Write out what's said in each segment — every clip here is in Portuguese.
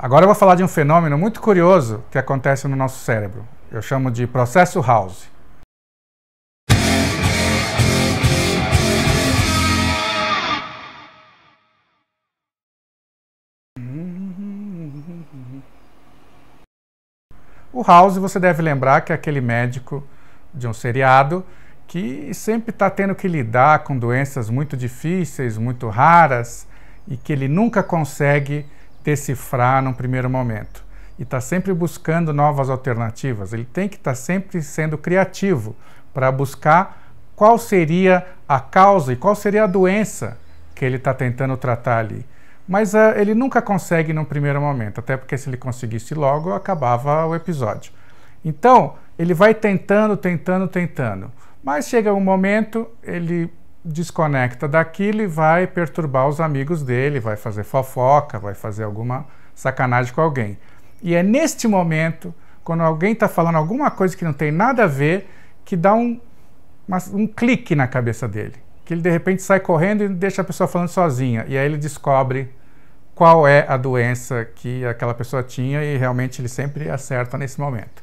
Agora eu vou falar de um fenômeno muito curioso que acontece no nosso cérebro. Eu chamo de processo House. O House, você deve lembrar que é aquele médico de um seriado que sempre está tendo que lidar com doenças muito difíceis, muito raras e que ele nunca consegue decifrar num primeiro momento. E está sempre buscando novas alternativas. Ele tem que estar tá sempre sendo criativo para buscar qual seria a causa e qual seria a doença que ele está tentando tratar ali. Mas uh, ele nunca consegue num primeiro momento, até porque se ele conseguisse logo, acabava o episódio. Então, ele vai tentando, tentando, tentando. Mas chega um momento, ele desconecta daquilo e vai perturbar os amigos dele, vai fazer fofoca, vai fazer alguma sacanagem com alguém. E é neste momento, quando alguém está falando alguma coisa que não tem nada a ver, que dá um, uma, um clique na cabeça dele. Que ele de repente sai correndo e deixa a pessoa falando sozinha. E aí ele descobre qual é a doença que aquela pessoa tinha e realmente ele sempre acerta nesse momento.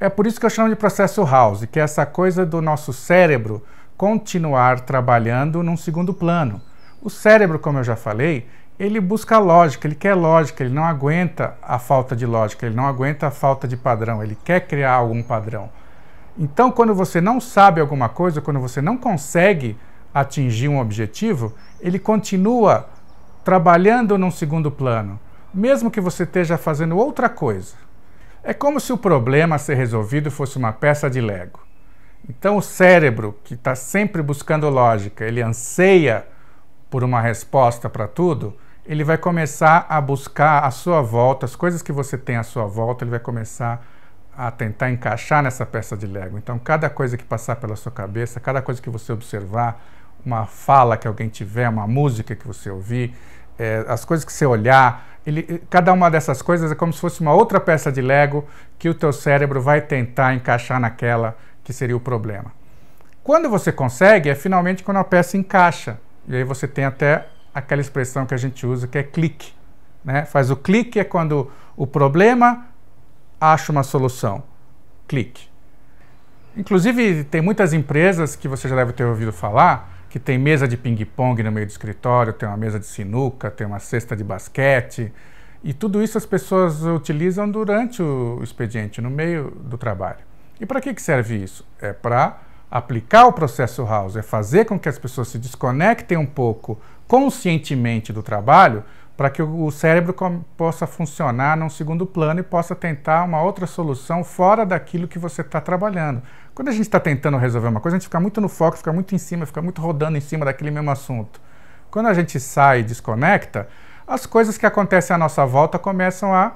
É por isso que eu chamo de processo House, que é essa coisa do nosso cérebro continuar trabalhando num segundo plano. O cérebro, como eu já falei, ele busca lógica, ele quer lógica, ele não aguenta a falta de lógica, ele não aguenta a falta de padrão, ele quer criar algum padrão. Então, quando você não sabe alguma coisa, quando você não consegue atingir um objetivo, ele continua trabalhando num segundo plano, mesmo que você esteja fazendo outra coisa. É como se o problema a ser resolvido fosse uma peça de Lego. Então, o cérebro, que está sempre buscando lógica, ele anseia por uma resposta para tudo, ele vai começar a buscar a sua volta, as coisas que você tem à sua volta, ele vai começar a tentar encaixar nessa peça de Lego. Então, cada coisa que passar pela sua cabeça, cada coisa que você observar, uma fala que alguém tiver, uma música que você ouvir, é, as coisas que você olhar, ele, cada uma dessas coisas é como se fosse uma outra peça de Lego que o teu cérebro vai tentar encaixar naquela que seria o problema. Quando você consegue, é finalmente quando a peça encaixa. E aí você tem até aquela expressão que a gente usa que é clique. Né? Faz o clique é quando o problema acha uma solução. Clique. Inclusive, tem muitas empresas que você já deve ter ouvido falar que tem mesa de ping-pong no meio do escritório, tem uma mesa de sinuca, tem uma cesta de basquete. E tudo isso as pessoas utilizam durante o expediente, no meio do trabalho. E para que, que serve isso? É para aplicar o processo House, é fazer com que as pessoas se desconectem um pouco conscientemente do trabalho para que o cérebro possa funcionar num segundo plano e possa tentar uma outra solução fora daquilo que você está trabalhando. Quando a gente está tentando resolver uma coisa, a gente fica muito no foco, fica muito em cima, fica muito rodando em cima daquele mesmo assunto. Quando a gente sai e desconecta, as coisas que acontecem à nossa volta começam a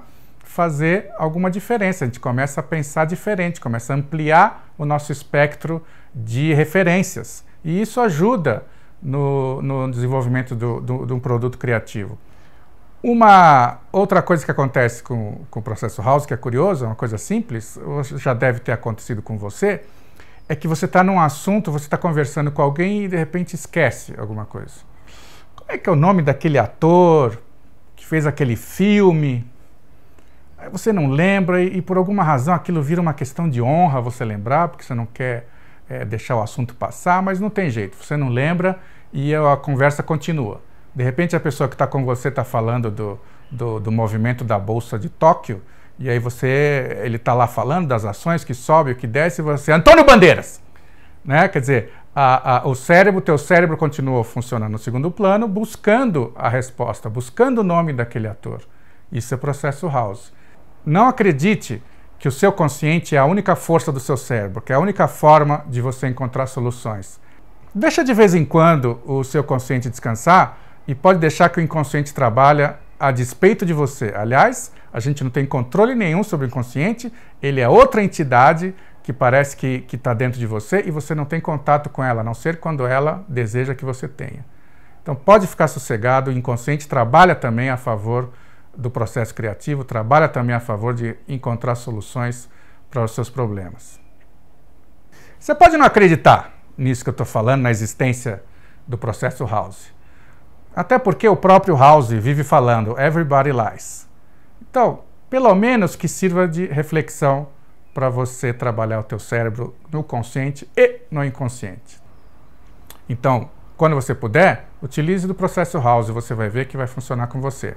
fazer alguma diferença. A gente começa a pensar diferente, começa a ampliar o nosso espectro de referências. E isso ajuda no, no desenvolvimento do, do, de um produto criativo. Uma outra coisa que acontece com, com o processo House, que é curioso, é uma coisa simples, já deve ter acontecido com você, é que você está num assunto, você está conversando com alguém e de repente esquece alguma coisa. Como é que é o nome daquele ator que fez aquele filme? você não lembra e, e, por alguma razão aquilo vira uma questão de honra você lembrar, porque você não quer é, deixar o assunto passar, mas não tem jeito, você não lembra e a conversa continua. De repente a pessoa que está com você está falando do, do, do, movimento da Bolsa de Tóquio, e aí você, ele está lá falando das ações que sobe, o que desce, e você, Antônio Bandeiras! Né? Quer dizer, a, a, o cérebro, teu cérebro continua funcionando no segundo plano, buscando a resposta, buscando o nome daquele ator. Isso é processo House. Não acredite que o seu consciente é a única força do seu cérebro, que é a única forma de você encontrar soluções. Deixa de vez em quando o seu consciente descansar e pode deixar que o inconsciente trabalhe a despeito de você. Aliás, a gente não tem controle nenhum sobre o inconsciente, ele é outra entidade que parece que está dentro de você e você não tem contato com ela, a não ser quando ela deseja que você tenha. Então pode ficar sossegado, o inconsciente trabalha também a favor do processo criativo trabalha também a favor de encontrar soluções para os seus problemas. Você pode não acreditar nisso que eu estou falando, na existência do processo House. Até porque o próprio House vive falando everybody lies. Então, pelo menos que sirva de reflexão para você trabalhar o teu cérebro no consciente e no inconsciente. Então, quando você puder, utilize do processo House, você vai ver que vai funcionar com você.